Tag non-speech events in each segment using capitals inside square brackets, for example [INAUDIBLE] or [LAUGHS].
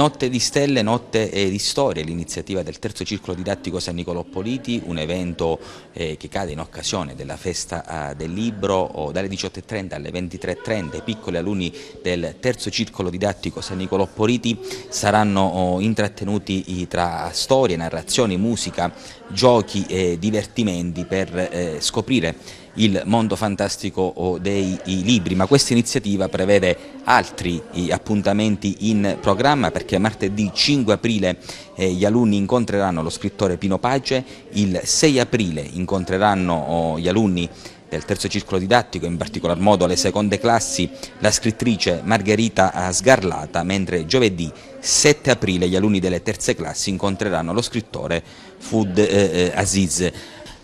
Notte di Stelle, Notte eh, di Storia, l'iniziativa del terzo circolo didattico San Nicolò Politi, un evento eh, che cade in occasione della festa eh, del libro oh, dalle 18.30 alle 23.30. I piccoli alunni del terzo circolo didattico San Nicolò Politi saranno oh, intrattenuti tra storie, narrazioni, musica, giochi e divertimenti per eh, scoprire il mondo fantastico dei libri, ma questa iniziativa prevede altri appuntamenti in programma perché martedì 5 aprile eh, gli alunni incontreranno lo scrittore Pino Page, il 6 aprile incontreranno oh, gli alunni del terzo circolo didattico, in particolar modo le seconde classi, la scrittrice Margherita Sgarlata, mentre giovedì 7 aprile gli alunni delle terze classi incontreranno lo scrittore Food eh, eh, Aziz.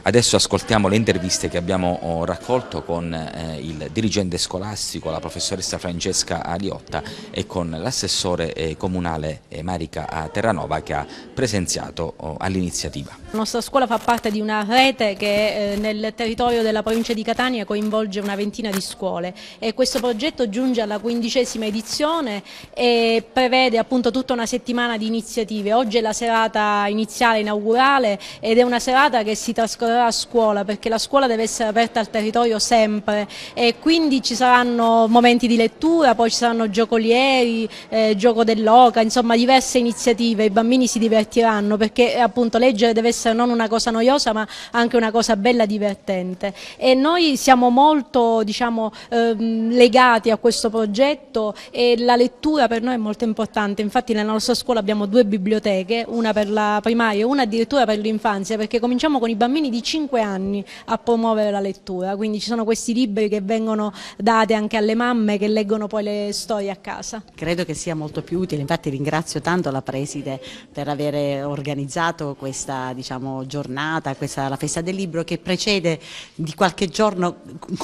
Adesso ascoltiamo le interviste che abbiamo oh, raccolto con eh, il dirigente scolastico, la professoressa Francesca Aliotta e con l'assessore eh, comunale eh, Marica Terranova che ha presenziato oh, all'iniziativa. La nostra scuola fa parte di una rete che nel territorio della provincia di Catania coinvolge una ventina di scuole e questo progetto giunge alla quindicesima edizione e prevede appunto tutta una settimana di iniziative. Oggi è la serata iniziale inaugurale ed è una serata che si trascorre a scuola, perché la scuola deve essere aperta al territorio sempre e quindi ci saranno momenti di lettura, poi ci saranno giocolieri, eh, gioco dell'oca, insomma diverse iniziative, i bambini si divertiranno perché appunto leggere deve essere non una cosa noiosa ma anche una cosa bella divertente e noi siamo molto diciamo, ehm, legati a questo progetto e la lettura per noi è molto importante, infatti nella nostra scuola abbiamo due biblioteche, una per la primaria e una addirittura per l'infanzia perché cominciamo con i bambini di 5 anni a promuovere la lettura, quindi ci sono questi libri che vengono dati anche alle mamme che leggono poi le storie a casa. Credo che sia molto più utile, infatti ringrazio tanto la Preside per aver organizzato questa diciamo, giornata, questa, la festa del libro che precede di qualche giorno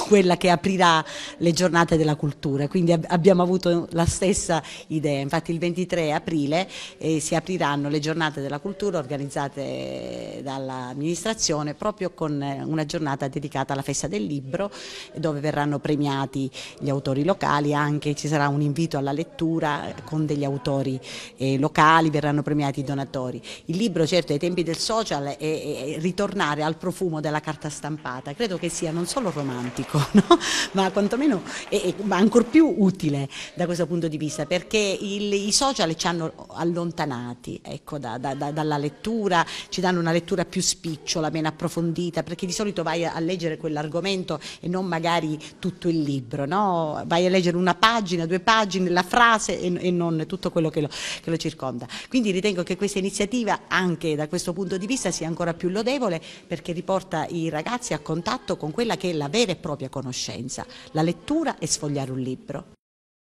quella che aprirà le giornate della cultura, quindi abbiamo avuto la stessa idea, infatti il 23 aprile eh, si apriranno le giornate della cultura organizzate dall'amministrazione proprio proprio con eh, una giornata dedicata alla festa del libro dove verranno premiati gli autori locali, anche ci sarà un invito alla lettura con degli autori eh, locali, verranno premiati i donatori. Il libro certo ai tempi del social è, è ritornare al profumo della carta stampata, credo che sia non solo romantico [LAUGHS] no? ma quantomeno è, ma ancor più utile da questo punto di vista perché il, i social ci hanno allontanati ecco, da, da, da, dalla lettura, ci danno una lettura più spicciola, meno approfondita approfondita, perché di solito vai a leggere quell'argomento e non magari tutto il libro, no? vai a leggere una pagina, due pagine, la frase e, e non tutto quello che lo, che lo, circonda. Quindi ritengo che questa iniziativa anche da questo punto di vista sia ancora più lodevole perché riporta i ragazzi a contatto con quella che è la vera e propria conoscenza, la lettura e sfogliare un libro.